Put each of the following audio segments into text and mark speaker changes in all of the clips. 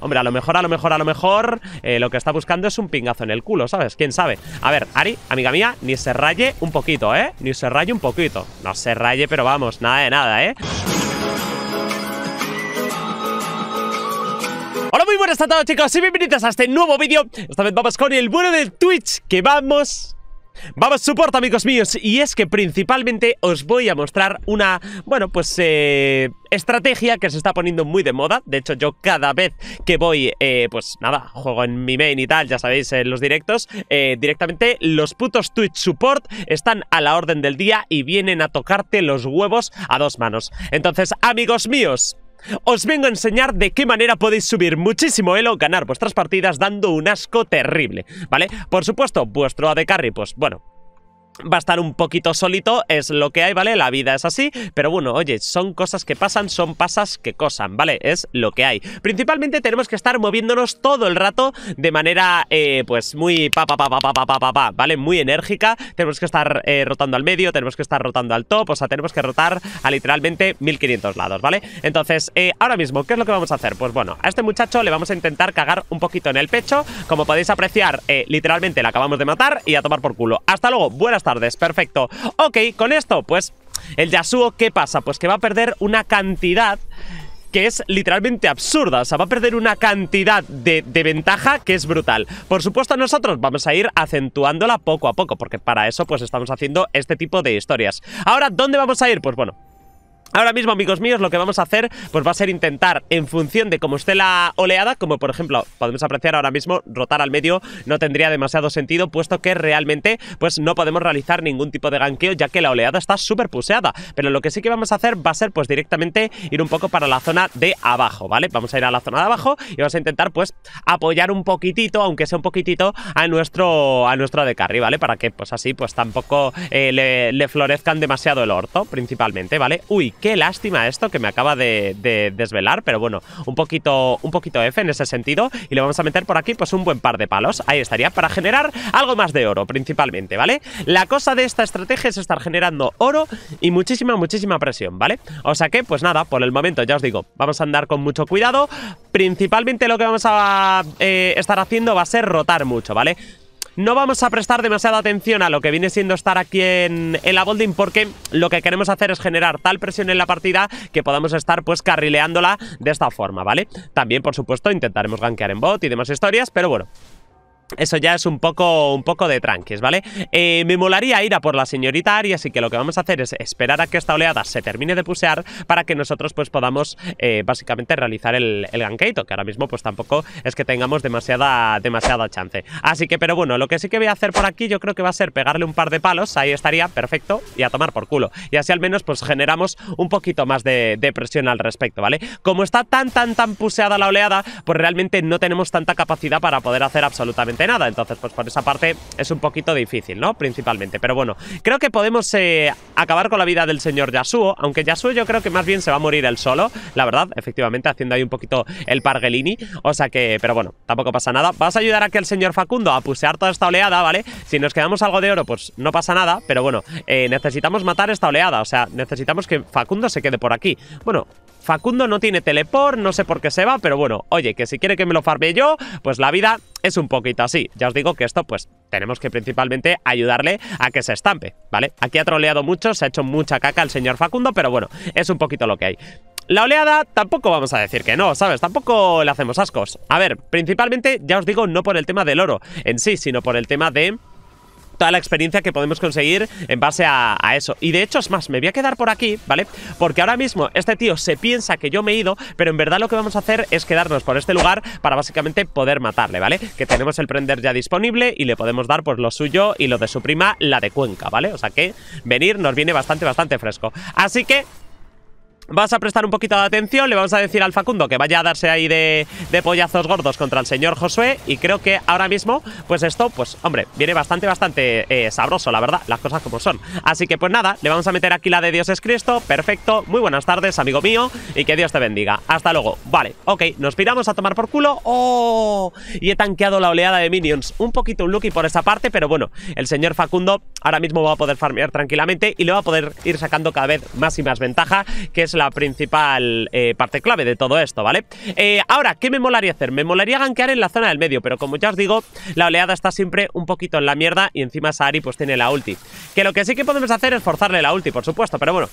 Speaker 1: Hombre, a lo mejor, a lo mejor, a lo mejor eh, Lo que está buscando es un pingazo en el culo, ¿sabes? ¿Quién sabe? A ver, Ari, amiga mía Ni se raye un poquito, ¿eh? Ni se raye un poquito No se raye, pero vamos, nada de nada, ¿eh? Hola, muy buenas a todos chicos y bienvenidos a este nuevo vídeo Esta vez vamos con el bueno del Twitch Que vamos Vamos support amigos míos y es que principalmente os voy a mostrar una, bueno pues eh, estrategia que se está poniendo muy de moda De hecho yo cada vez que voy, eh, pues nada, juego en mi main y tal, ya sabéis en eh, los directos Directamente los putos Twitch support están a la orden del día y vienen a tocarte los huevos a dos manos Entonces amigos míos os vengo a enseñar de qué manera podéis subir muchísimo elo, ganar vuestras partidas dando un asco terrible, ¿vale? Por supuesto, vuestro AD Carry, pues bueno, va a estar un poquito solito, es lo que hay, ¿vale? La vida es así, pero bueno, oye, son cosas que pasan, son pasas que cosan, ¿vale? Es lo que hay. Principalmente tenemos que estar moviéndonos todo el rato de manera, eh, pues, muy pa pa pa pa pa pa pa pa ¿vale? Muy enérgica, tenemos que estar eh, rotando al medio, tenemos que estar rotando al top, o sea, tenemos que rotar a literalmente 1500 lados, ¿vale? Entonces, eh, ahora mismo, ¿qué es lo que vamos a hacer? Pues bueno, a este muchacho le vamos a intentar cagar un poquito en el pecho, como podéis apreciar, literalmente la acabamos de matar y a tomar por culo. Hasta luego, buenas tardes perfecto. Ok, con esto, pues el Yasuo, ¿qué pasa? Pues que va a perder una cantidad que es literalmente absurda, o sea, va a perder una cantidad de, de, ventaja que es brutal. Por supuesto, nosotros vamos a ir acentuándola poco a poco, porque para eso pues estamos haciendo este tipo de historias. Ahora, ¿dónde vamos a ir? Pues bueno, Ahora mismo, amigos míos, lo que vamos a hacer pues va a ser intentar, en función de cómo esté la oleada, como por ejemplo podemos apreciar ahora mismo, rotar al medio no tendría demasiado sentido, puesto que realmente pues no podemos realizar ningún tipo de ganqueo, ya que la oleada está súper puseada. Pero lo que sí que vamos a hacer va a ser pues directamente ir un poco para la zona de abajo, ¿vale? Vamos a ir a la zona de abajo y vamos a intentar pues apoyar un poquitito, aunque sea un poquitito, a nuestro, a nuestro de carry, ¿vale? Para que pues así pues tampoco eh, le, le florezcan demasiado el orto, principalmente, ¿vale? Uy, Qué lástima esto que me acaba de, desvelar, pero bueno, un poquito, un poquito F en ese sentido. Y le vamos a meter por aquí pues un buen par de palos. Ahí estaría, para generar algo más de oro principalmente, ¿vale? La cosa de esta estrategia es estar generando oro y muchísima, muchísima presión, ¿vale? O sea que, pues nada, por el momento, ya os digo, vamos a andar con mucho cuidado. Principalmente lo que vamos a eh, estar haciendo va a ser rotar mucho, ¿vale? No vamos a prestar demasiada atención a lo que viene siendo estar aquí en, la bolding porque lo que queremos hacer es generar tal presión en la partida que podamos estar pues carrileándola de esta forma, ¿vale? También, por supuesto, intentaremos gankear en bot y demás historias, pero bueno, eso ya es un poco, un poco de tranques, ¿vale? Eh, me molaría ir a por la señorita Ari, así que lo que vamos a hacer es esperar a que esta oleada se termine de pusear para que nosotros pues podamos eh, básicamente realizar el, el que ahora mismo pues tampoco es que tengamos demasiada, demasiada chance. Así que, pero bueno, lo que sí que voy a hacer por aquí yo creo que va a ser pegarle un par de palos, ahí estaría, perfecto, y a tomar por culo. Y así al menos pues generamos un poquito más de, de presión al respecto, ¿vale? Como está tan, tan, tan puseada la oleada, pues realmente no tenemos tanta capacidad para poder hacer absolutamente nada. Entonces, pues por esa parte es un poquito difícil, ¿no? Principalmente. Pero bueno, creo que podemos eh, acabar con la vida del señor Yasuo. Aunque Yasuo yo creo que más bien se va a morir él solo. La verdad, efectivamente, haciendo ahí un poquito el parguelini O sea que, pero bueno, tampoco pasa nada. Vas a ayudar a que el señor Facundo a pusear toda esta oleada, ¿vale? Si nos quedamos algo de oro, pues no pasa nada. Pero bueno, eh, necesitamos matar esta oleada. O sea, necesitamos que Facundo se quede por aquí. Bueno, Facundo no tiene teleport, no sé por qué se va, pero bueno, oye, que si quiere que me lo farme yo, pues la vida es un poquito así. Ya os digo que esto, pues, tenemos que principalmente ayudarle a que se estampe, ¿vale? Aquí ha troleado mucho, se ha hecho mucha caca el señor Facundo, pero bueno, es un poquito lo que hay. La oleada tampoco vamos a decir que no, ¿sabes? Tampoco le hacemos ascos. A ver, principalmente, ya os digo, no por el tema del oro en sí, sino por el tema de toda la experiencia que podemos conseguir en base a, eso. Y de hecho, es más, me voy a quedar por aquí, ¿vale? Porque ahora mismo este tío se piensa que yo me he ido, pero en verdad lo que vamos a hacer es quedarnos por este lugar para básicamente poder matarle, ¿vale? Que tenemos el prender ya disponible y le podemos dar pues lo suyo y lo de su prima, la de Cuenca, ¿vale? O sea que venir nos viene bastante, bastante fresco. Así que vas a prestar un poquito de atención, le vamos a decir al Facundo que vaya a darse ahí de, pollazos gordos contra el señor Josué y creo que ahora mismo, pues esto, pues hombre, viene bastante, bastante eh, sabroso, la verdad, las cosas como son. Así que pues nada, le vamos a meter aquí la de Dios es Cristo, perfecto, muy buenas tardes, amigo mío, y que Dios te bendiga. Hasta luego. Vale, ok, nos piramos a tomar por culo. ¡Oh! Y he tanqueado la oleada de minions. Un poquito un lucky por esa parte, pero bueno, el señor Facundo ahora mismo va a poder farmear tranquilamente y le va a poder ir sacando cada vez más y más ventaja, que es la principal eh, parte clave de todo esto, ¿vale? Eh, ahora, ¿qué me molaría hacer? Me molaría gankear en la zona del medio, pero como ya os digo, la oleada está siempre un poquito en la mierda y encima Sari pues tiene la ulti. Que lo que sí que podemos hacer es forzarle la ulti, por supuesto, pero bueno,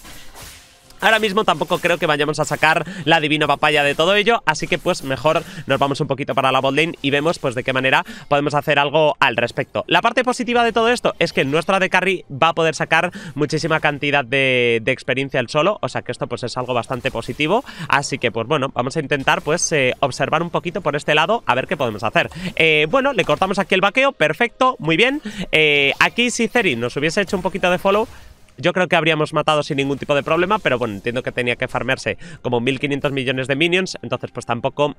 Speaker 1: Ahora mismo tampoco creo que vayamos a sacar la divina papaya de todo ello, así que pues mejor nos vamos un poquito para la botlane y vemos pues de qué manera podemos hacer algo al respecto. La parte positiva de todo esto es que nuestra de carry va a poder sacar muchísima cantidad de, experiencia al solo, o sea que esto pues es algo bastante positivo, así que pues bueno, vamos a intentar pues eh, observar un poquito por este lado a ver qué podemos hacer. Eh, bueno, le cortamos aquí el vaqueo, perfecto, muy bien. Eh, aquí si Zeri nos hubiese hecho un poquito de follow yo creo que habríamos matado sin ningún tipo de problema, pero bueno, entiendo que tenía que farmearse como 1500 millones de minions, entonces pues tampoco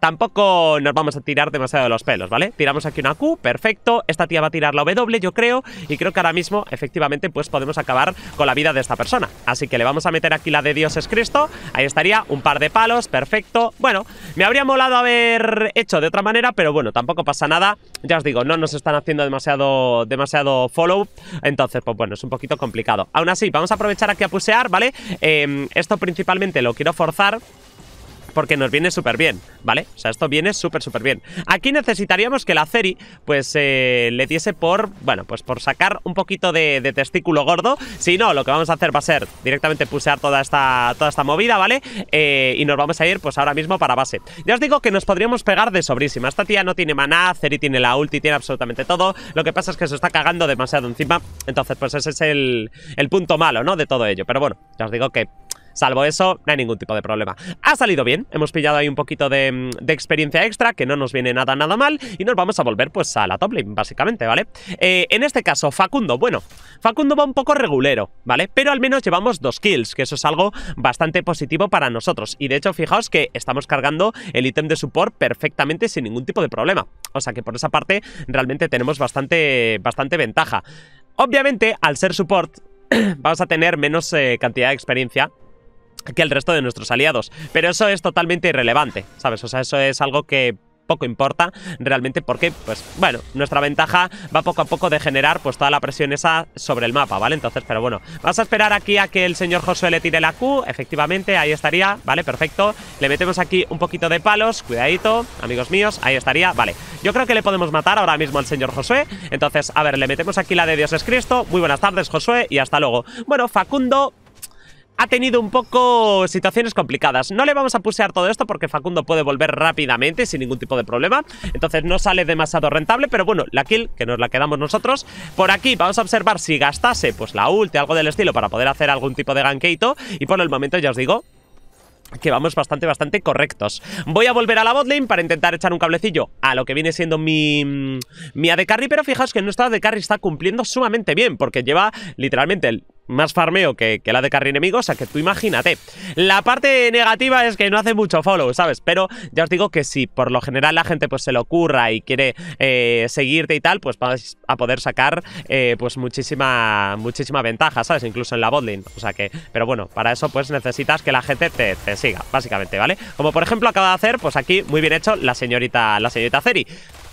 Speaker 1: Tampoco nos vamos a tirar demasiado de los pelos, ¿vale? Tiramos aquí una Q, perfecto. Esta tía va a tirar la W, yo creo. Y creo que ahora mismo, efectivamente, pues podemos acabar con la vida de esta persona. Así que le vamos a meter aquí la de Dios es Cristo. Ahí estaría, un par de palos, perfecto. Bueno, me habría molado haber hecho de otra manera, pero bueno, tampoco pasa nada. Ya os digo, no nos están haciendo demasiado, demasiado follow. Entonces, pues bueno, es un poquito complicado. Aún así, vamos a aprovechar aquí a pusear, ¿vale? Em, esto principalmente lo quiero forzar porque nos viene súper bien, ¿vale? O sea, esto viene súper, súper bien. Aquí necesitaríamos que la Ceri, pues, eh, le diese por, bueno, pues por sacar un poquito de, testículo gordo. Si no, lo que vamos a hacer va a ser directamente pusear toda esta, toda esta movida, ¿vale? Eh, y nos vamos a ir, pues, ahora mismo para base. Ya os digo que nos podríamos pegar de sobrísima. Esta tía no tiene maná, Ceri tiene la ulti, tiene absolutamente todo. Lo que pasa es que se está cagando demasiado encima. Entonces, pues ese es el, el punto malo, ¿no? De todo ello. Pero bueno, ya os digo que Salvo eso, no hay ningún tipo de problema. Ha salido bien, hemos pillado ahí un poquito mm, de, experiencia extra, que no nos viene nada, nada mal, y nos vamos a volver pues a la top lane, básicamente, ¿vale? Eh, en este caso, Facundo, bueno, Facundo va un poco regulero, ¿vale? Pero al menos llevamos dos kills, que eso es algo bastante positivo para nosotros. Y de hecho, fijaos que estamos cargando el ítem de support perfectamente sin ningún tipo de problema. O sea que por esa parte realmente tenemos bastante, bastante ventaja. Obviamente, al ser support, vamos a tener menos eh, cantidad de experiencia que el resto de nuestros aliados. Pero eso es totalmente irrelevante, ¿sabes? O sea, eso es algo que poco importa realmente porque, pues, bueno, nuestra ventaja va poco a poco de generar pues toda la presión esa sobre el mapa, ¿vale? Entonces, pero bueno, vas a esperar aquí a que el señor Josué le tire la Q, efectivamente, ahí estaría, ¿vale? Perfecto, le metemos aquí un poquito de palos, cuidadito, amigos míos, ahí estaría, vale. Yo creo que le podemos matar ahora mismo al señor Josué, entonces, a ver, le metemos aquí la de Dios es Cristo, muy buenas tardes Josué y hasta luego. Bueno, Facundo ha tenido un poco situaciones complicadas. No le vamos a pusear todo esto porque Facundo puede volver rápidamente sin ningún tipo de problema. Entonces no sale demasiado rentable, pero bueno, la kill, que nos la quedamos nosotros. Por aquí vamos a observar si gastase pues la ulti, algo del estilo, para poder hacer algún tipo de gankeito. Y por el momento ya os digo que vamos bastante, bastante correctos. Voy a volver a la botlane para intentar echar un cablecillo a lo que viene siendo mi, mi AD Carry, pero fijaos que nuestra AD Carry está cumpliendo sumamente bien, porque lleva literalmente el más farmeo que, la de carry enemigo, o sea que tú imagínate. La parte negativa es que no hace mucho follow, ¿sabes? Pero ya os digo que si por lo general la gente pues se lo ocurra y quiere eh, seguirte y tal, pues vas a poder sacar eh, pues muchísima, muchísima ventaja, ¿sabes? Incluso en la botlane, o sea que, pero bueno, para eso pues necesitas que la gente te, siga, básicamente, ¿vale? Como por ejemplo acaba de hacer, pues aquí muy bien hecho la señorita, la señorita Ceri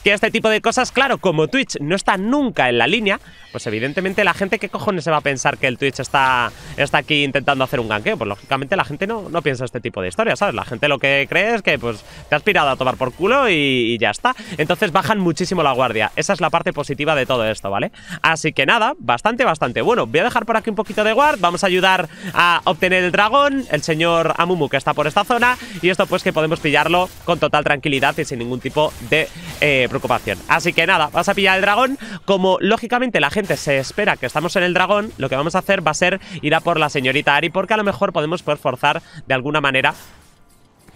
Speaker 1: que este tipo de cosas, claro, como Twitch no está nunca en la línea, pues evidentemente la gente, ¿qué cojones se va a pensar que el Twitch está, está aquí intentando hacer un ganqueo? Pues lógicamente la gente no, no piensa este tipo de historias, ¿sabes? La gente lo que cree es que pues te has pirado a tomar por culo y, ya está. Entonces bajan muchísimo la guardia. Esa es la parte positiva de todo esto, ¿vale? Así que nada, bastante, bastante bueno. Voy a dejar por aquí un poquito de guard, vamos a ayudar a obtener el dragón, el señor Amumu que está por esta zona, y esto pues que podemos pillarlo con total tranquilidad y sin ningún tipo de eh, preocupación. Así que nada, vas a pillar el dragón. Como lógicamente la gente se espera que estamos en el dragón, lo que vamos a hacer va a ser ir a por la señorita Ari, porque a lo mejor podemos poder forzar de alguna manera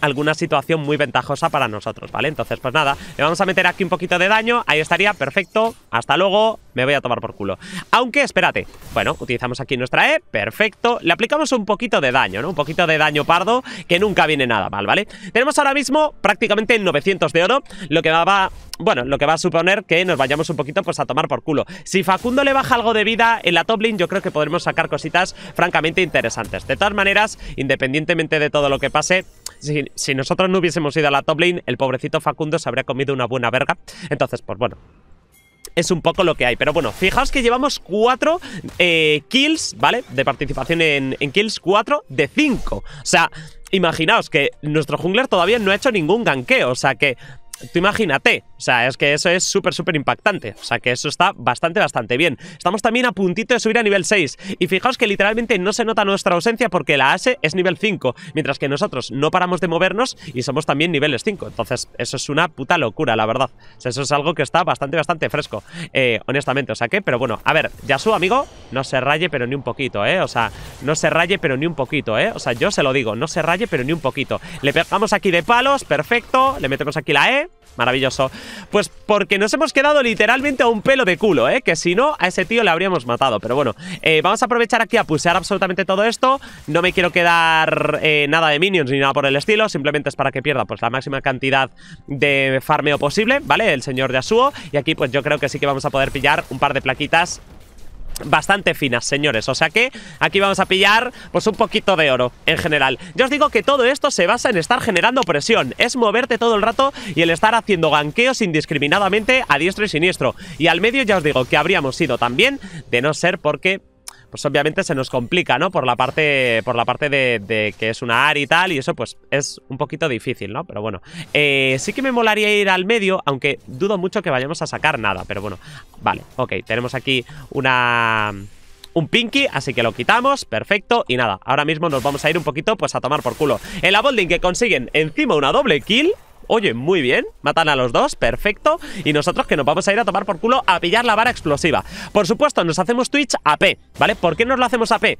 Speaker 1: alguna situación muy ventajosa para nosotros, ¿vale? Entonces, pues nada, le vamos a meter aquí un poquito de daño, ahí estaría, perfecto, hasta luego, me voy a tomar por culo. Aunque, espérate, bueno, utilizamos aquí nuestra E, perfecto, le aplicamos un poquito de daño, ¿no? Un poquito de daño pardo, que nunca viene nada mal, ¿vale? Tenemos ahora mismo prácticamente 900 de oro, lo que va a bueno, lo que va a suponer que nos vayamos un poquito pues a tomar por culo. Si Facundo le baja algo de vida en la top lane, yo creo que podremos sacar cositas francamente interesantes. De todas maneras, independientemente de todo lo que pase, si, nosotros no hubiésemos ido a la top lane, el pobrecito Facundo se habría comido una buena verga. Entonces, pues bueno, es un poco lo que hay. Pero bueno, fijaos que llevamos cuatro eh, kills, ¿vale? De participación en, kills, 4 de 5. O sea, imaginaos que nuestro jungler todavía no ha hecho ningún ganqueo. O sea que tú imagínate. O sea, es que eso es súper, súper impactante. O sea, que eso está bastante, bastante bien. Estamos también a puntito de subir a nivel 6. Y fijaos que literalmente no se nota nuestra ausencia porque la ASE es nivel 5. Mientras que nosotros no paramos de movernos y somos también niveles 5. Entonces, eso es una puta locura, la verdad. O sea, eso es algo que está bastante, bastante fresco. Eh, honestamente, o sea que, pero bueno. A ver, Yasu, amigo, no se raye, pero ni un poquito, ¿eh? O sea, no se raye, pero ni un poquito, ¿eh? O sea, yo se lo digo, no se raye, pero ni un poquito. Le pegamos aquí de palos, perfecto. Le metemos aquí la E. Maravilloso. Pues porque nos hemos quedado literalmente a un pelo de culo, ¿eh? Que si no, a ese tío le habríamos matado. Pero bueno, eh, vamos a aprovechar aquí a pusear absolutamente todo esto. No me quiero quedar eh, nada de minions ni nada por el estilo. Simplemente es para que pierda pues la máxima cantidad de farmeo posible, ¿vale? El señor de Yasuo. Y aquí pues yo creo que sí que vamos a poder pillar un par de plaquitas bastante finas, señores. O sea que aquí vamos a pillar pues un poquito de oro en general. Yo os digo que todo esto se basa en estar generando presión, es moverte todo el rato y el estar haciendo ganqueos indiscriminadamente a diestro y siniestro. Y al medio ya os digo que habríamos ido también de no ser porque pues obviamente se nos complica, ¿no? Por la parte, por la parte de, que es una AR y tal, y eso pues es un poquito difícil, ¿no? Pero bueno, eh, sí que me molaría ir al medio, aunque dudo mucho que vayamos a sacar nada, pero bueno, vale, ok, tenemos aquí una un Pinky, así que lo quitamos, perfecto, y nada, ahora mismo nos vamos a ir un poquito pues a tomar por culo. En la Bolding que consiguen encima una doble kill, Oye, muy bien, matan a los dos, perfecto. Y nosotros que nos vamos a ir a tomar por culo a pillar la vara explosiva. Por supuesto, nos hacemos Twitch AP, ¿vale? ¿Por qué nos lo hacemos AP?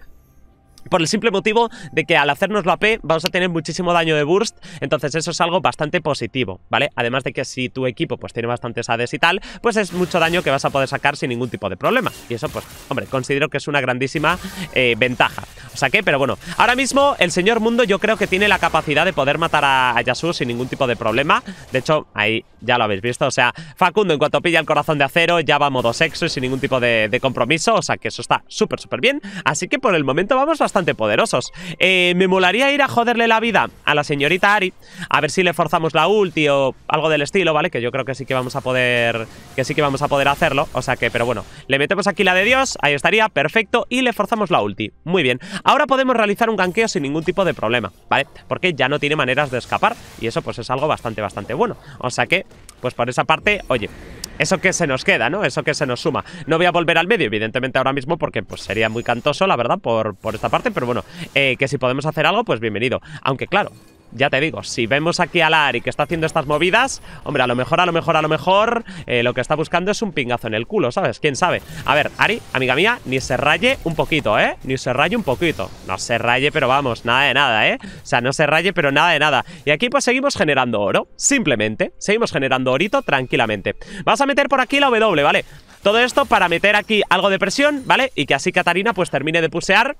Speaker 1: por el simple motivo de que al hacernos la P vamos a tener muchísimo daño de burst, entonces eso es algo bastante positivo, ¿vale? Además de que si tu equipo pues tiene bastantes ADs y tal, pues es mucho daño que vas a poder sacar sin ningún tipo de problema. Y eso pues, hombre, considero que es una grandísima eh, ventaja. O sea que, pero bueno, ahora mismo el señor Mundo yo creo que tiene la capacidad de poder matar a, Yasuo sin ningún tipo de problema. De hecho, ahí ya lo habéis visto, o sea, Facundo en cuanto pilla el corazón de acero ya va a modo sexo y sin ningún tipo de, de compromiso, o sea que eso está súper súper bien. Así que por el momento vamos a bastante poderosos. Eh, me molaría ir a joderle la vida a la señorita Ari, a ver si le forzamos la ulti o algo del estilo, ¿vale? Que yo creo que sí que vamos a poder que sí que vamos a poder hacerlo, o sea que, pero bueno, le metemos aquí la de Dios, ahí estaría, perfecto, y le forzamos la ulti. Muy bien. Ahora podemos realizar un ganqueo sin ningún tipo de problema, ¿vale? Porque ya no tiene maneras de escapar y eso pues es algo bastante bastante bueno. O sea que, pues por esa parte, oye, eso que se nos queda, ¿no? Eso que se nos suma. No voy a volver al medio, evidentemente, ahora mismo, porque pues sería muy cantoso, la verdad, por, por esta parte, pero bueno, eh, que si podemos hacer algo, pues bienvenido. Aunque claro, ya te digo, si vemos aquí a Ari que está haciendo estas movidas, hombre, a lo mejor, a lo mejor, a lo mejor, eh, lo que está buscando es un pingazo en el culo, ¿sabes? ¿Quién sabe? A ver, Ari, amiga mía, ni se raye un poquito, ¿eh? Ni se raye un poquito. No se raye, pero vamos, nada de nada, ¿eh? O sea, no se raye, pero nada de nada. Y aquí pues seguimos generando oro, simplemente. Seguimos generando orito tranquilamente. Vas a meter por aquí la W, ¿vale? Todo esto para meter aquí algo de presión, ¿vale? Y que así Catarina pues termine de pusear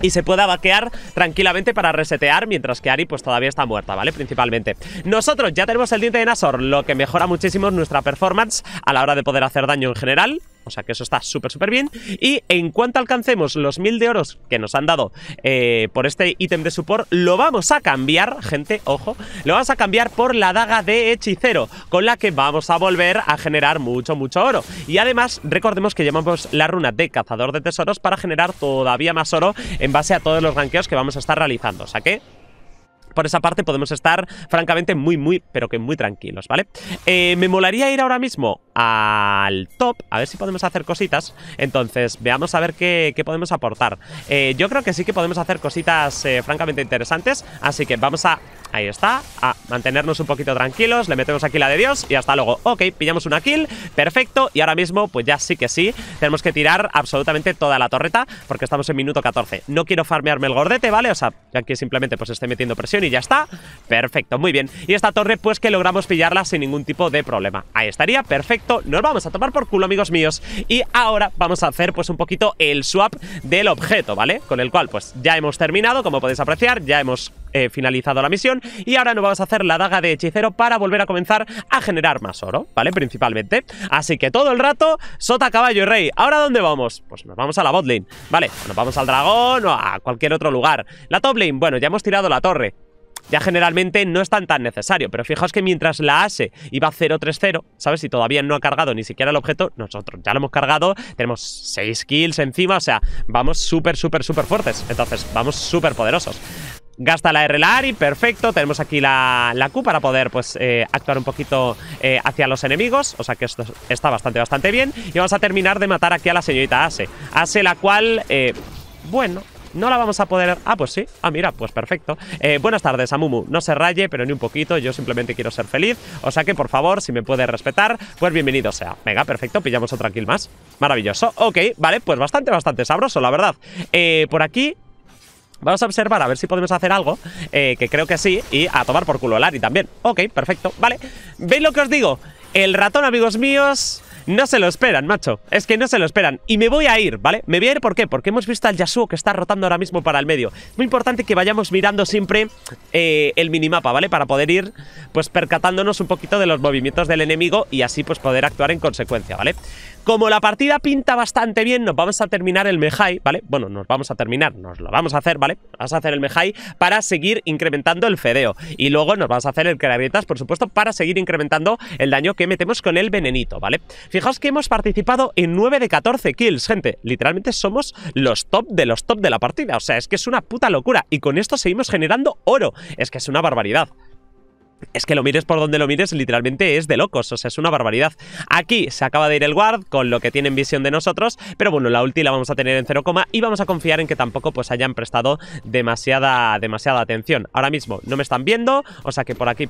Speaker 1: y se pueda vaquear tranquilamente para resetear, mientras que Ari pues todavía está muerta, ¿vale? Principalmente. Nosotros ya tenemos el diente de Nasor, lo que mejora muchísimo nuestra performance a la hora de poder hacer daño en general, o sea que eso está súper, súper bien. Y en cuanto alcancemos los 1000 de oros que nos han dado eh, por este ítem de support, lo vamos a cambiar, gente, ojo, lo vamos a cambiar por la daga de hechicero, con la que vamos a volver a generar mucho, mucho oro. Y además, recordemos que llamamos la runa de cazador de tesoros para generar todavía más oro en base a todos los ranqueos que vamos a estar realizando. O sea que por esa parte podemos estar, francamente, muy, muy, pero que muy tranquilos, ¿vale? Eh, me molaría ir ahora mismo al top, a ver si podemos hacer cositas. Entonces, veamos a ver qué, qué podemos aportar. Eh, yo creo que sí que podemos hacer cositas eh, francamente interesantes, así que vamos a... Ahí está, a mantenernos un poquito tranquilos, le metemos aquí la de Dios y hasta luego. Ok, pillamos una kill, perfecto, y ahora mismo, pues ya sí que sí, tenemos que tirar absolutamente toda la torreta, porque estamos en minuto 14. No quiero farmearme el gordete, ¿vale? O sea, que simplemente pues esté metiendo presión y ya está. Perfecto, muy bien. Y esta torre, pues que logramos pillarla sin ningún tipo de problema. Ahí estaría, perfecto. Nos vamos a tomar por culo, amigos míos. Y ahora vamos a hacer, pues, un poquito el swap del objeto, ¿vale? Con el cual, pues, ya hemos terminado, como podéis apreciar, ya hemos eh, finalizado la misión y ahora nos vamos a hacer la daga de hechicero para volver a comenzar a generar más oro, ¿vale? Principalmente. Así que todo el rato, sota, caballo y rey. ¿Ahora dónde vamos? Pues nos vamos a la botlane, ¿vale? Nos vamos al dragón o a cualquier otro lugar. La top bueno, ya hemos tirado la torre ya generalmente no es tan tan necesario. Pero fijaos que mientras la ASE iba a 0 ¿sabes? si todavía no ha cargado ni siquiera el objeto, nosotros ya lo hemos cargado, tenemos 6 kills encima, o sea, vamos súper, súper, súper fuertes. Entonces, vamos súper poderosos. Gasta la R ARI, perfecto. Tenemos aquí la, Q para poder pues eh, actuar un poquito eh, hacia los enemigos. O sea que esto está bastante, bastante bien. Y vamos a terminar de matar aquí a la señorita Ase. Ase la cual, eh, bueno, no la vamos a poder... Ah, pues sí. Ah, mira, pues perfecto. Eh, buenas tardes, Amumu. No se raye, pero ni un poquito. Yo simplemente quiero ser feliz. O sea que, por favor, si me puede respetar, pues bienvenido sea. Venga, perfecto. Pillamos otro kill más. Maravilloso. Ok, vale. Pues bastante, bastante sabroso, la verdad. Eh, por aquí Vamos a observar a ver si podemos hacer algo, eh, que creo que sí, y a tomar por culo el Ari también. Ok, perfecto, vale. ¿Veis lo que os digo? El ratón, amigos míos, no se lo esperan, macho. Es que no se lo esperan. Y me voy a ir, ¿vale? Me voy a ir, ¿por qué? Porque hemos visto al Yasuo que está rotando ahora mismo para el medio. Muy importante que vayamos mirando siempre eh, el minimapa, ¿vale? Para poder ir, pues, percatándonos un poquito de los movimientos del enemigo y así, pues, poder actuar en consecuencia, ¿vale? Como la partida pinta bastante bien, nos vamos a terminar el Mejai, ¿vale? Bueno, nos vamos a terminar, nos lo vamos a hacer, ¿vale? Vamos a hacer el Mejai para seguir incrementando el Fedeo. Y luego nos vamos a hacer el Cravietas, por supuesto, para seguir incrementando el daño que metemos con el Venenito, ¿vale? Fijaos que hemos participado en 9 de 14 kills, gente. Literalmente somos los top de los top de la partida. O sea, es que es una puta locura. Y con esto seguimos generando oro. Es que es una barbaridad. Es que lo mires por donde lo mires, literalmente es de locos, o sea, es una barbaridad. Aquí se acaba de ir el guard, con lo que tienen visión de nosotros, pero bueno, la ulti la vamos a tener en 0, y vamos a confiar en que tampoco pues hayan prestado demasiada, demasiada atención. Ahora mismo no me están viendo, o sea que por aquí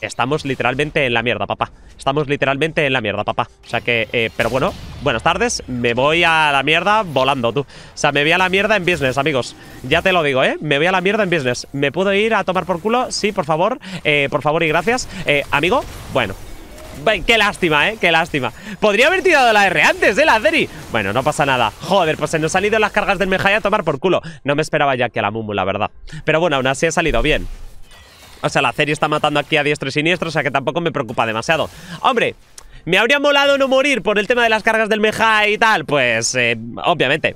Speaker 1: Estamos literalmente en la mierda, papá. Estamos literalmente en la mierda, papá. O sea que, eh, pero bueno, buenas tardes. Me voy a la mierda volando, tú. O sea, me voy a la mierda en business, amigos. Ya te lo digo, ¿eh? Me voy a la mierda en business. ¿Me puedo ir a tomar por culo? Sí, por favor. Eh, por favor y gracias. Eh, amigo, bueno. Qué lástima, ¿eh? Qué lástima. Podría haber tirado la R antes, ¿eh? La Zeri. Bueno, no pasa nada. Joder, pues se nos han salido las cargas del Mejaya a tomar por culo. No me esperaba ya que a la Mumu, la verdad. Pero bueno, aún así ha salido bien. O sea, la serie está matando aquí a diestro y siniestro, o sea que tampoco me preocupa demasiado. Hombre, ¿Me habría molado no morir por el tema de las cargas del mecha y tal? Pues, eh, obviamente.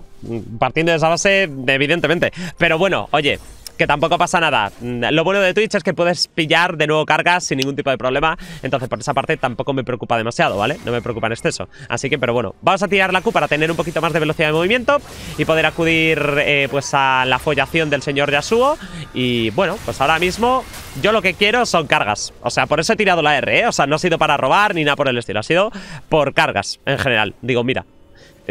Speaker 1: Partiendo de esa base, evidentemente. Pero bueno, oye, que tampoco pasa nada. Lo bueno de Twitch es que puedes pillar de nuevo cargas sin ningún tipo de problema, entonces por esa parte tampoco me preocupa demasiado, ¿vale? No me preocupa en exceso. Así que, pero bueno, vamos a tirar la Q para tener un poquito más de velocidad de movimiento y poder acudir eh, pues a la follación del señor Yasuo. Y bueno, pues ahora mismo yo lo que quiero son cargas. O sea, por eso he tirado la R, ¿eh? O sea, no ha sido para robar ni nada por el estilo, ha sido por cargas en general. Digo, mira,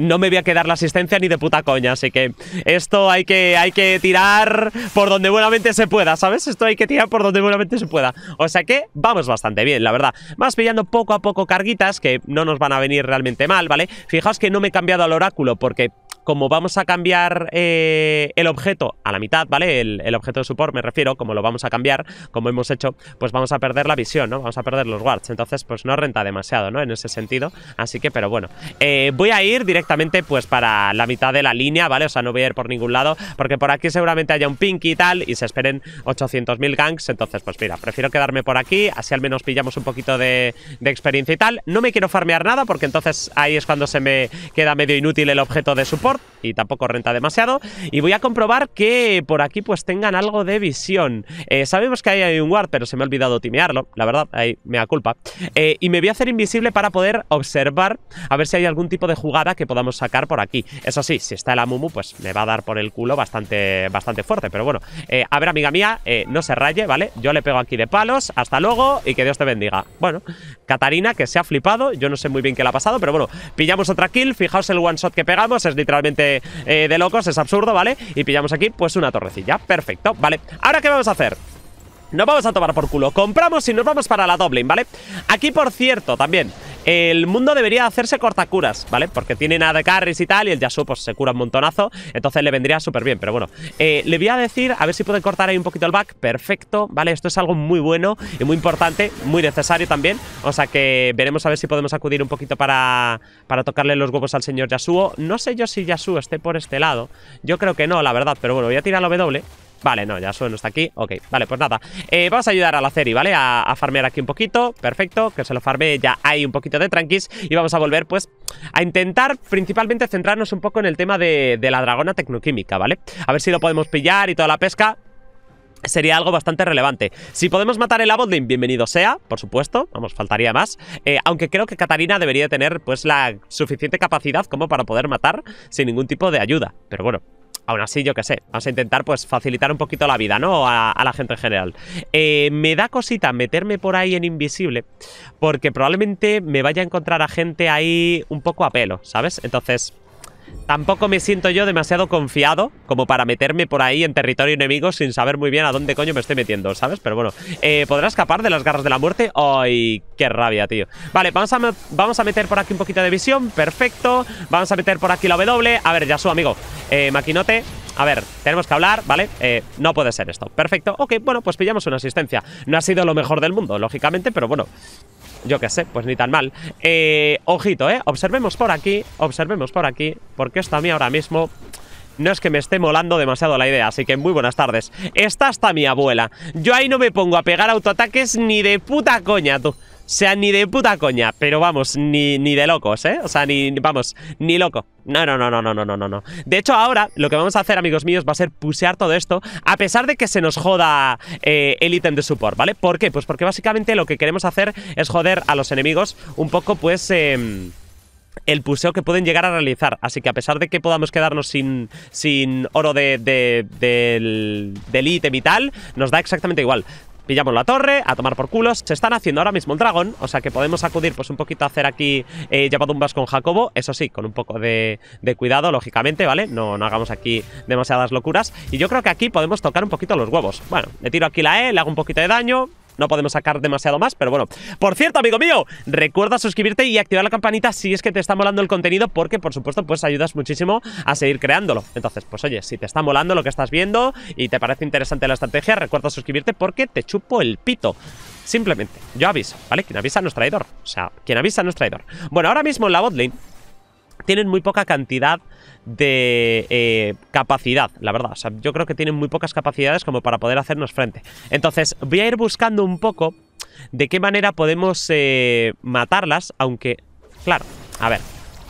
Speaker 1: no me voy a quedar la asistencia ni de puta coña. Así que esto hay que, hay que tirar por donde buenamente se pueda, ¿sabes? Esto hay que tirar por donde buenamente se pueda. O sea que vamos bastante bien, la verdad. Más pillando poco a poco carguitas que no nos van a venir realmente mal, ¿vale? Fijaos que no me he cambiado al oráculo porque como vamos a cambiar eh, el objeto a la mitad, ¿vale? El, objeto de support me refiero, como lo vamos a cambiar, como hemos hecho, pues vamos a perder la visión, ¿no? Vamos a perder los guards, entonces pues no renta demasiado, ¿no? En ese sentido, así que, pero bueno. Eh, voy a ir directamente pues para la mitad de la línea, ¿vale? O sea, no voy a ir por ningún lado, porque por aquí seguramente haya un pinky y tal, y se esperen 800.000 ganks, entonces pues mira, prefiero quedarme por aquí, así al menos pillamos un poquito de, de experiencia y tal. No me quiero farmear nada, porque entonces ahí es cuando se me queda medio inútil el objeto de support, y tampoco renta demasiado. Y voy a comprobar que por aquí pues tengan algo de visión. Eh, sabemos que ahí hay un guard, pero se me ha olvidado timearlo, la verdad, ahí me da culpa. Eh, y me voy a hacer invisible para poder observar a ver si hay algún tipo de jugada que podamos sacar por aquí. Eso sí, si está el Amumu, pues me va a dar por el culo bastante, bastante fuerte, pero bueno. Eh, a ver, amiga mía, no se raye, ¿vale? Yo le pego aquí de palos, hasta luego y que Dios te bendiga. Bueno, Catarina, que se ha flipado, yo no sé muy bien qué le ha pasado, pero bueno, pillamos otra kill, fijaos el one shot que pegamos, es literal eh, de locos, es absurdo, ¿vale? Y pillamos aquí pues una torrecilla, perfecto, ¿vale? Ahora, ¿qué vamos a hacer? Nos vamos a tomar por culo, compramos y nos vamos para la Dublin, ¿vale? Aquí, por cierto, también el mundo debería hacerse cortacuras, ¿vale? Porque tiene nada de carries y tal, y el Yasuo pues se cura un montonazo, entonces le vendría súper bien, pero bueno. Eh, le voy a decir, a ver si puede cortar ahí un poquito el back, perfecto, ¿vale? Esto es algo muy bueno y muy importante, muy necesario también, o sea que veremos a ver si podemos acudir un poquito para, para tocarle los huevos al señor Yasuo. No sé yo si Yasuo esté por este lado, yo creo que no, la verdad, pero bueno, voy a tirar la W Vale, no, ya sueno está aquí. Ok, vale, pues nada. Eh, vamos a ayudar a la Ceri, ¿vale? A, farmear aquí un poquito. Perfecto, que se lo farme ya hay un poquito de tranquis. Y vamos a volver, pues, a intentar principalmente centrarnos un poco en el tema de, la dragona tecnoquímica, ¿vale? A ver si lo podemos pillar y toda la pesca sería algo bastante relevante. Si podemos matar el Aboldin, bienvenido sea, por supuesto, vamos, faltaría más. Eh, aunque creo que Katarina debería tener pues la suficiente capacidad como para poder matar sin ningún tipo de ayuda. Pero bueno, aún así, yo qué sé, vamos a intentar pues facilitar un poquito la vida, ¿no? A, la gente en general. Eh, me da cosita meterme por ahí en invisible, porque probablemente me vaya a encontrar a gente ahí un poco a pelo, ¿sabes? Entonces, Tampoco me siento yo demasiado confiado como para meterme por ahí en territorio enemigo sin saber muy bien a dónde coño me estoy metiendo, ¿sabes? Pero bueno, eh, ¿podrá escapar de las garras de la muerte? ¡Ay, qué rabia, tío! Vale, vamos a, vamos a meter por aquí un poquito de visión, perfecto. Vamos a meter por aquí la W. A ver, ya su amigo. Eh, maquinote, a ver, tenemos que hablar, ¿vale? Eh, no puede ser esto. Perfecto. Ok, bueno, pues pillamos una asistencia. No ha sido lo mejor del mundo, lógicamente, pero bueno yo qué sé, pues ni tan mal. Eh, ojito, ¿eh? Observemos por aquí, observemos por aquí, porque esto a mí ahora mismo... No es que me esté molando demasiado la idea, así que muy buenas tardes. Está hasta mi abuela. Yo ahí no me pongo a pegar autoataques ni de puta coña, tú sea, ni de puta coña, pero vamos, ni, ni de locos, ¿eh? O sea, ni, vamos, ni loco. No, no, no, no, no, no, no, no. De hecho, ahora lo que vamos a hacer, amigos míos, va a ser pusear todo esto, a pesar de que se nos joda eh, el ítem de support, ¿vale? ¿Por qué? Pues porque básicamente lo que queremos hacer es joder a los enemigos un poco, pues... Em, el puseo que pueden llegar a realizar. Así que a pesar de que podamos quedarnos sin, sin oro de, de, del ítem y tal, nos da exactamente igual pillamos la torre, a tomar por culos. Se están haciendo ahora mismo el dragón, o sea que podemos acudir pues un poquito a hacer aquí eh, llamadumbas con Jacobo. Eso sí, con un poco de, cuidado, lógicamente, ¿vale? No, no hagamos aquí demasiadas locuras. Y yo creo que aquí podemos tocar un poquito los huevos. Bueno, le tiro aquí la E, le hago un poquito de daño, no podemos sacar demasiado más, pero bueno. Por cierto, amigo mío, recuerda suscribirte y activar la campanita si es que te está molando el contenido, porque por supuesto, pues ayudas muchísimo a seguir creándolo. Entonces, pues oye, si te está molando lo que estás viendo y te parece interesante la estrategia, recuerda suscribirte porque te chupo el pito. Simplemente, yo aviso, ¿vale? Quien avisa no es traidor. O sea, quien avisa no es traidor. Bueno, ahora mismo en la botlane tienen muy poca cantidad de eh, capacidad, la verdad. O sea, yo creo que tienen muy pocas capacidades como para poder hacernos frente. Entonces, voy a ir buscando un poco de qué manera podemos eh, matarlas, aunque... Claro, a ver,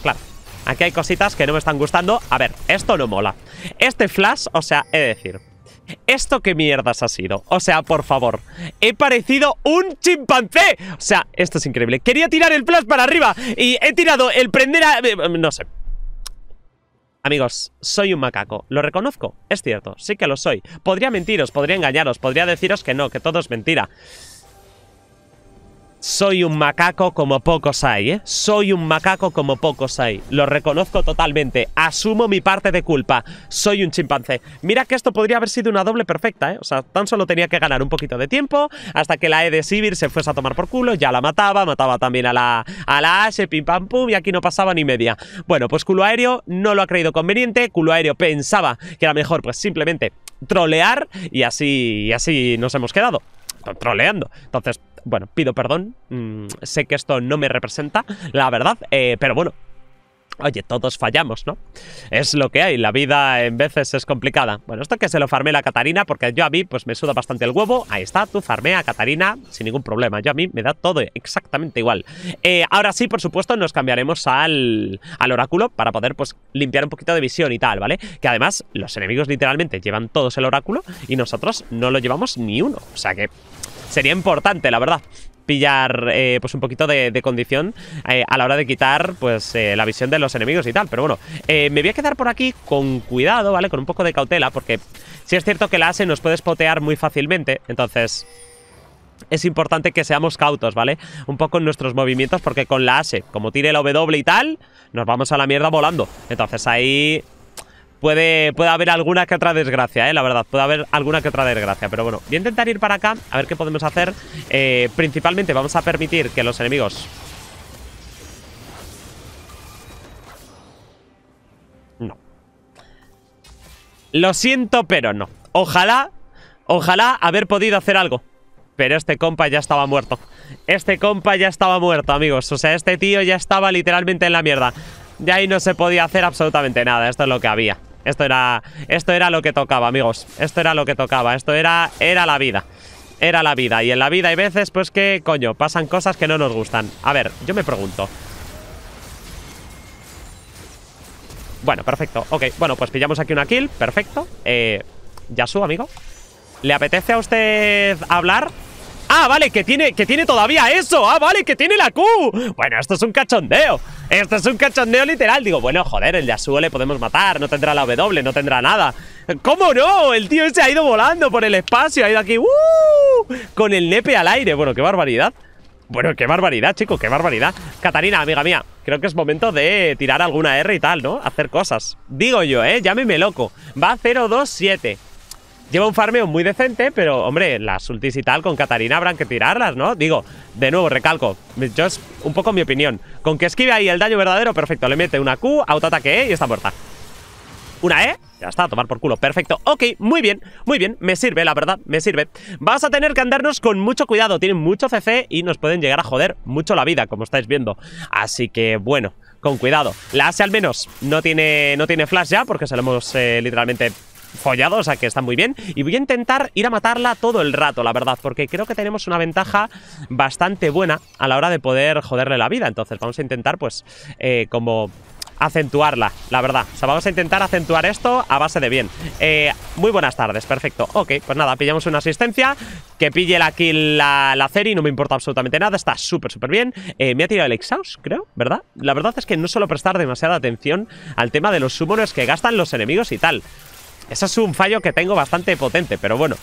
Speaker 1: claro. Aquí hay cositas que no me están gustando. A ver, esto no mola. Este flash, o sea, he de decir, ¿Esto qué mierdas ha sido? O sea, por favor He parecido un chimpancé O sea, esto es increíble Quería tirar el flash para arriba Y he tirado el prender a... Eh, no sé Amigos, soy un macaco, lo reconozco, es cierto, sí que lo soy. Podría mentiros, podría engañaros, podría deciros que no, que todo es mentira. Soy un macaco como pocos hay, ¿eh? Soy un macaco como pocos hay. Lo reconozco totalmente. Asumo mi parte de culpa. Soy un chimpancé. Mira que esto podría haber sido una doble perfecta, ¿eh? O sea, tan solo tenía que ganar un poquito de tiempo hasta que la E de se fuese a tomar por culo. Ya la mataba, mataba también a la, a la H, pim pam pum, y aquí no pasaba ni media. Bueno, pues culo aéreo no lo ha creído conveniente. Culo aéreo pensaba que era mejor, pues simplemente trolear y así, y así nos hemos quedado troleando. Entonces, bueno, pido perdón, mm, sé que esto no me representa, la verdad, eh, pero bueno, Oye, todos fallamos, ¿no? Es lo que hay, la vida en veces es complicada. Bueno, esto que se lo farmé a Catarina, porque yo a mí pues me suda bastante el huevo. Ahí está, tú farmé a Catarina sin ningún problema. Yo a mí me da todo exactamente igual. Eh, ahora sí, por supuesto, nos cambiaremos al, al oráculo para poder pues limpiar un poquito de visión y tal, ¿vale? Que además los enemigos literalmente llevan todos el oráculo y nosotros no lo llevamos ni uno. O sea que sería importante, la verdad pillar eh, pues un poquito de, condición eh, a la hora de quitar pues eh, la visión de los enemigos y tal. Pero bueno, me voy a quedar por aquí con cuidado, ¿vale? Con un poco de cautela porque si es cierto que la ASE nos puede spotear muy fácilmente, entonces... Es importante que seamos cautos, ¿vale? Un poco en nuestros movimientos porque con la ASE, como tire la W y tal, nos vamos a la mierda volando. Entonces ahí puede, puede haber alguna que otra desgracia, eh, la verdad. Puede haber alguna que otra desgracia. Pero bueno, voy a intentar ir para acá, a ver qué podemos hacer. Eh, principalmente vamos a permitir que los enemigos... No. Lo siento, pero no. Ojalá, ojalá haber podido hacer algo. Pero este compa ya estaba muerto. Este compa ya estaba muerto, amigos. O sea, este tío ya estaba literalmente en la mierda. De ahí no se podía hacer absolutamente nada. Esto es lo que había. Esto era, esto era lo que tocaba, amigos. Esto era lo que tocaba. Esto era, era la vida. Era la vida. Y en la vida hay veces, pues que, coño, pasan cosas que no nos gustan. A ver, yo me pregunto. Bueno, perfecto. Ok, bueno, pues pillamos aquí una kill. Perfecto. Eh, Yasu, amigo. ¿Le apetece a usted hablar? Ah, vale, que tiene, que tiene todavía eso. Ah, vale, que tiene la Q. Bueno, esto es un cachondeo. Esto es un cachondeo literal. Digo, bueno, joder, el Yasuo le podemos matar. No tendrá la W, no tendrá nada. ¿Cómo no? El tío ese ha ido volando por el espacio. Ha ido aquí, ¡uh! Con el nepe al aire. Bueno, qué barbaridad. Bueno, qué barbaridad, chicos, qué barbaridad. Catarina, amiga mía, creo que es momento de tirar alguna R y tal, ¿no? Hacer cosas. Digo yo, ¿eh? Llámeme loco. Va 027. Lleva un farmeo muy decente, pero, hombre, las ultis y tal con Katarina habrán que tirarlas, ¿no? Digo, de nuevo, recalco, yo es un poco mi opinión. Con que esquive ahí el daño verdadero, perfecto. Le mete una Q, autoataque E y está muerta. Una E, ya está, a tomar por culo, perfecto Ok, muy bien, muy bien, me sirve, la verdad, me sirve Vas a tener que andarnos con mucho cuidado Tienen mucho CC y nos pueden llegar a joder mucho la vida, como estáis viendo Así que, bueno, con cuidado La hace al menos no tiene, no tiene flash ya Porque se lo hemos eh, literalmente follado, o sea que está muy bien. Y voy a intentar ir a matarla todo el rato, la verdad, porque creo que tenemos una ventaja bastante buena a la hora de poder joderle la vida. Entonces vamos a intentar, pues, eh, como acentuarla, la verdad. O sea, vamos a intentar acentuar esto a base de bien. Eh, muy buenas tardes, perfecto. Ok, pues nada, pillamos una asistencia. Que pille la kill la, la Ceri, no me importa absolutamente nada, está súper, súper bien. Eh, me ha tirado el exhaust, creo, ¿verdad? La verdad es que no suelo prestar demasiada atención al tema de los summoners que gastan los enemigos y tal. Eso es un fallo que tengo bastante potente, pero bueno.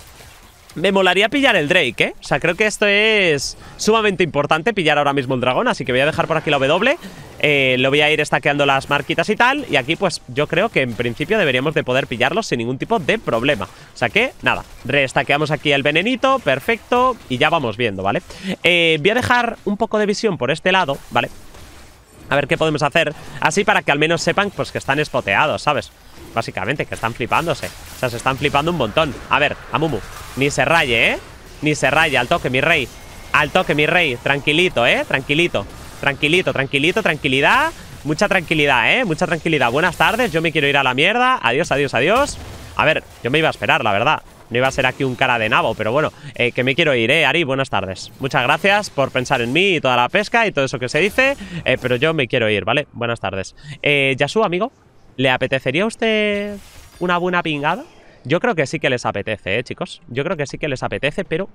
Speaker 1: Me molaría pillar el Drake, ¿eh? O sea, creo que esto es sumamente importante pillar ahora mismo el dragón, así que voy a dejar por aquí la W. Eh, lo voy a ir estaqueando las marquitas y tal, y aquí pues yo creo que en principio deberíamos de poder pillarlo sin ningún tipo de problema. O sea que, nada, restaqueamos aquí el venenito, perfecto, y ya vamos viendo, ¿vale? Eh, voy a dejar un poco de visión por este lado, ¿vale? A ver qué podemos hacer, así para que al menos sepan pues que están espoteados, ¿sabes? básicamente, que están flipándose. O sea, se están flipando un montón. A ver, Amumu, ni se raye, ¿eh? Ni se raye, al toque, mi rey. Al toque, mi rey. Tranquilito, ¿eh? Tranquilito. Tranquilito, tranquilito, tranquilidad. Mucha tranquilidad, ¿eh? Mucha tranquilidad. Buenas tardes, yo me quiero ir a la mierda. Adiós, adiós, adiós. A ver, yo me iba a esperar, la verdad. No iba a ser aquí un cara de nabo, pero bueno, eh, que me quiero ir, ¿eh? Ari, buenas tardes. Muchas gracias por pensar en mí y toda la pesca y todo eso que se dice, eh, pero yo me quiero ir, ¿vale? Buenas tardes. Eh, Yasu, amigo, ¿Le apetecería a usted una buena pingada? Yo creo que sí que les apetece, ¿eh, chicos? Yo creo que sí que les apetece, pero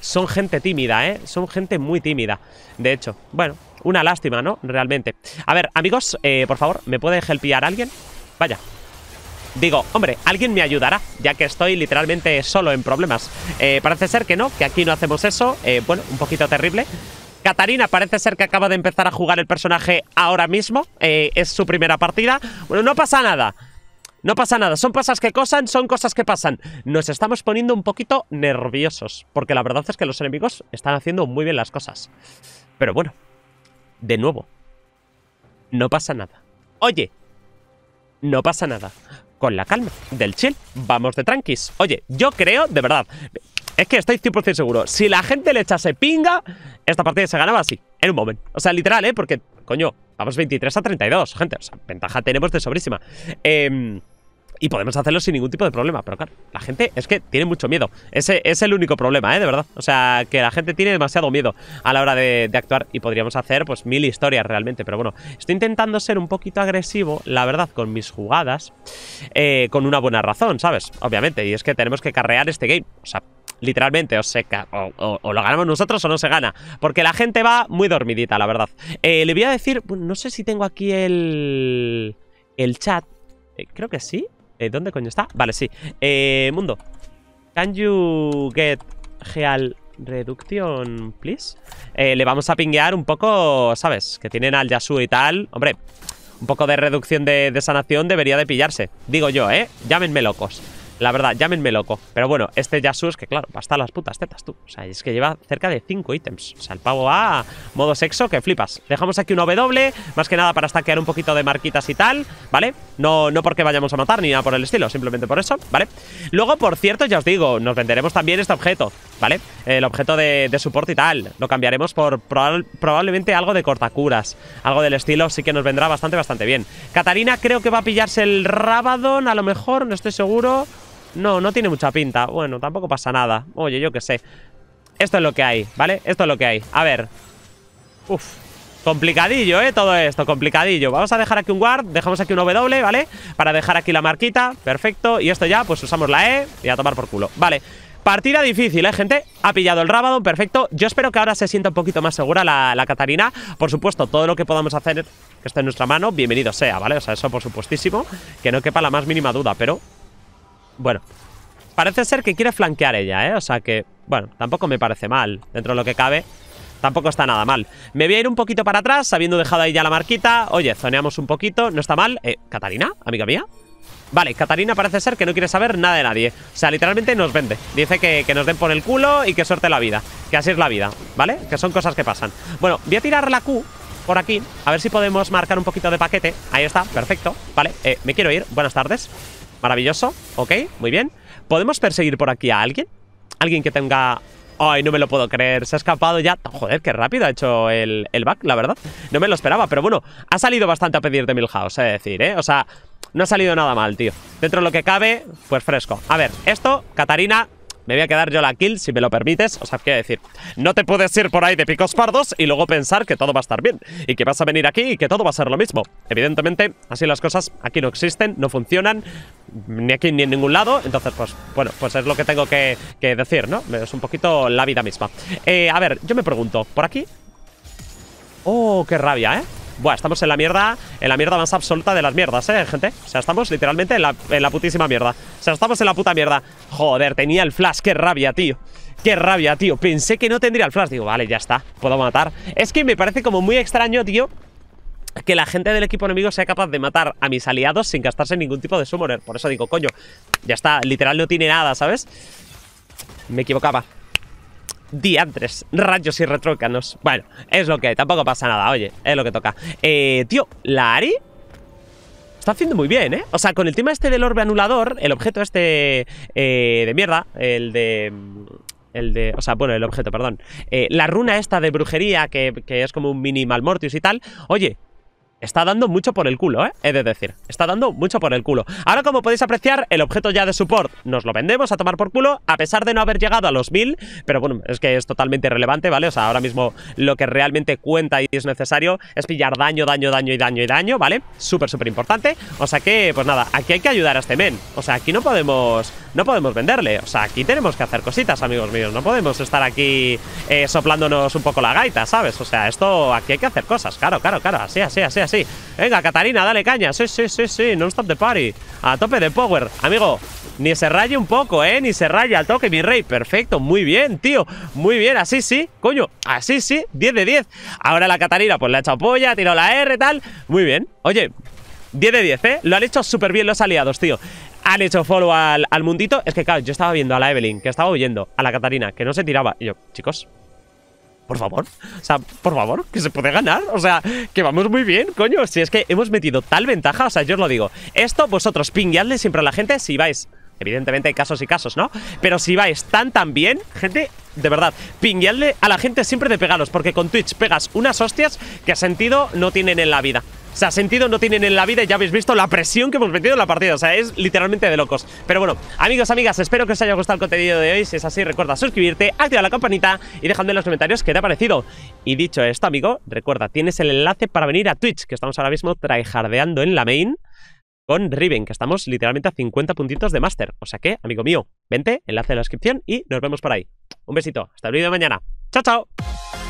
Speaker 1: son gente tímida, ¿eh? Son gente muy tímida, de hecho. Bueno, una lástima, ¿no? Realmente. A ver, amigos, eh, por favor, ¿me puede helpear alguien? Vaya. Digo, hombre, alguien me ayudará, ya que estoy literalmente solo en problemas. Eh, parece ser que no, que aquí no hacemos eso. Eh, bueno, un poquito terrible. Catarina parece ser que acaba de empezar a jugar el personaje ahora mismo. Eh, es su primera partida. Bueno, no pasa nada. No pasa nada, son cosas que cosan, son cosas que pasan. Nos estamos poniendo un poquito nerviosos, porque la verdad es que los enemigos están haciendo muy bien las cosas. Pero bueno, de nuevo, no pasa nada. Oye, no pasa nada. Con la calma, del chill, vamos de tranquis. Oye, yo creo, de verdad, es que estoy 100% seguro. Si la gente le echase pinga, esta partida se ganaba así, en un momento. O sea, literal, ¿eh? Porque, coño, vamos 23 a 32, gente. O sea, ventaja tenemos de sobrísima. Em, y podemos hacerlo sin ningún tipo de problema. Pero claro, la gente es que tiene mucho miedo. Ese es el único problema, ¿eh? De verdad. O sea, que la gente tiene demasiado miedo a la hora de, actuar y podríamos hacer pues mil historias realmente. Pero bueno, estoy intentando ser un poquito agresivo, la verdad, con mis jugadas, eh, con una buena razón, ¿sabes? Obviamente, y es que tenemos que carrear este game. O sea, literalmente o seca o, lo ganamos nosotros o no se gana. Porque la gente va muy dormidita, la verdad. Eh, le voy a decir, no sé si tengo aquí el, el chat. Eh, creo que sí. Eh, ¿Dónde coño está? Vale, sí. mundo. Can you get real reduction, please? le vamos a pinguear un poco, ¿sabes? Que tienen al Yasuo y tal. Hombre, un poco de reducción de, de sanación debería de pillarse. Digo yo, ¿eh? Llámenme locos. La verdad, llámenme loco. Pero bueno, este es que claro, va hasta las putas tetas, tú. O sea, es que lleva cerca de 5 ítems. O sea, el pavo a modo sexo que flipas. Dejamos aquí un W, más que nada para stackear un poquito de marquitas y tal, ¿vale? No, no porque vayamos a matar ni nada por el estilo, simplemente por eso, ¿vale? Luego, por cierto, ya os digo, nos venderemos también este objeto, ¿vale? El objeto de, de y tal. Lo cambiaremos por probablemente algo de cortacuras. Algo del estilo, sí que nos vendrá bastante, bastante bien. Catarina creo que va a pillarse el Rabadon, a lo mejor, no estoy seguro... No, no tiene mucha pinta. Bueno, tampoco pasa nada. Oye, yo qué sé. Esto es lo que hay, ¿vale? Esto es lo que hay. A ver. Uf. Complicadillo, ¿eh? Todo esto, complicadillo. Vamos a dejar aquí un guard, dejamos aquí un W, ¿vale? Para dejar aquí la marquita, perfecto. Y esto ya, pues usamos la E y a tomar por culo. Vale. Partida difícil, ¿eh, gente? Ha pillado el Rabadon, perfecto. Yo espero que ahora se sienta un poquito más segura la, la Catarina. Por supuesto, todo lo que podamos hacer que esté en nuestra mano, bienvenido sea, ¿vale? O sea, eso por supuestísimo, que no quepa la más mínima duda, pero bueno, parece ser que quiere flanquear ella, ¿eh? O sea que, bueno, tampoco me parece mal. Dentro de lo que cabe, tampoco está nada mal. Me voy a ir un poquito para atrás, habiendo dejado ahí ya la marquita. Oye, zoneamos un poquito, no está mal. Eh, ¿Amiga mía? Vale, Catalina parece ser que no quiere saber nada de nadie. O sea, literalmente nos vende. Dice que, nos den por el culo y que suerte la vida. Que así es la vida, ¿vale? Que son cosas que pasan. Bueno, voy a tirar la Q por aquí. A ver si podemos marcar un poquito de paquete. Ahí está, perfecto. Vale, eh, me quiero ir. Buenas tardes. Maravilloso, ok, muy bien ¿Podemos perseguir por aquí a alguien? Alguien que tenga... Ay, no me lo puedo creer, se ha escapado ya oh, Joder, qué rápido ha hecho el, el back, la verdad No me lo esperaba, pero bueno Ha salido bastante a pedir de Milhouse, es decir, ¿eh? O sea, no ha salido nada mal, tío Dentro de lo que cabe, pues fresco A ver, esto, Catarina, me voy a quedar yo la kill, si me lo permites. O sea, quiero decir, no te puedes ir por ahí de picos pardos y luego pensar que todo va a estar bien. Y que vas a venir aquí y que todo va a ser lo mismo. Evidentemente, así las cosas aquí no existen, no funcionan. Ni aquí ni en ningún lado. Entonces, pues, bueno, pues es lo que tengo que, decir, ¿no? Es un poquito la vida misma. Eh, a ver, yo me pregunto, ¿por aquí? Oh, qué rabia, ¿eh? Buah, estamos en la mierda, en la mierda más absoluta de las mierdas, ¿eh, gente? O sea, estamos literalmente en la, en la putísima mierda. O sea, estamos en la puta mierda. Joder, tenía el flash, qué rabia, tío. Qué rabia, tío. Pensé que no tendría el flash. Digo, vale, ya está, puedo matar. Es que me parece como muy extraño, tío, que la gente del equipo enemigo sea capaz de matar a mis aliados sin gastarse ningún tipo de summoner. Por eso digo, coño, ya está, literal no tiene nada, ¿sabes? Me equivocaba. Diantres, rayos y retrócanos. Bueno, es lo que tampoco pasa nada, oye, es lo que toca. Eh, tío, la Ari está haciendo muy bien, ¿eh? O sea, con el tema este del orbe anulador, el objeto este eh, de mierda, el de... El de, o sea, bueno, el objeto, perdón. Eh, la runa esta de brujería, que, que es como un mini Malmortius y tal. Oye, Está dando mucho por el culo, ¿eh? He de decir, está dando mucho por el culo Ahora como podéis apreciar, el objeto ya de support Nos lo vendemos a tomar por culo A pesar de no haber llegado a los 1000 Pero bueno, es que es totalmente relevante, ¿vale? O sea, ahora mismo lo que realmente cuenta y es necesario Es pillar daño, daño, daño y daño y daño, ¿vale? Súper, súper importante O sea que, pues nada, aquí hay que ayudar a este men O sea, aquí no podemos, no podemos venderle O sea, aquí tenemos que hacer cositas, amigos míos No podemos estar aquí eh, soplándonos un poco la gaita, ¿sabes? O sea, esto, aquí hay que hacer cosas Claro, claro, claro, así, así, así así. Venga, Catarina, dale caña. Sí, sí, sí, sí. no stop de party. A tope de power. Amigo, ni se raye un poco, ¿eh? Ni se raye al toque, mi rey. Perfecto, muy bien, tío. Muy bien, así sí, coño. Así sí, 10 de 10. Ahora la Catarina, pues le ha echado polla, ha tirado la R, tal. Muy bien. Oye, 10 de 10, ¿eh? Lo han hecho súper bien los aliados, tío. Han hecho follow al, mundito. Es que, claro, yo estaba viendo a la Evelyn, que estaba huyendo, a la Catarina, que no se tiraba. Y yo, chicos, por favor. O sea, por favor, que se puede ganar. O sea, que vamos muy bien, coño. Si es que hemos metido tal ventaja, o sea, yo os lo digo. Esto vosotros pingueadle siempre a la gente si vais. Evidentemente hay casos y casos, ¿no? Pero si vais tan tan bien, gente, de verdad, pingueadle a la gente siempre de pegaros, porque con Twitch pegas unas hostias que sentido no tienen en la vida. O sea, sentido no tienen en la vida y ya habéis visto la presión que hemos metido en la partida. O sea, es literalmente de locos. Pero bueno, amigos, amigas, espero que os haya gustado el contenido de hoy. Si es así, recuerda suscribirte, activar la campanita y dejadme en los comentarios qué te ha parecido. Y dicho esto, amigo, recuerda, tienes el enlace para venir a Twitch, que estamos ahora mismo traijardeando en la main con Riven, que estamos literalmente a 50 puntitos de máster. O sea que, amigo mío, vente, enlace en la descripción y nos vemos por ahí. Un besito, hasta el vídeo de mañana. Chao, chao.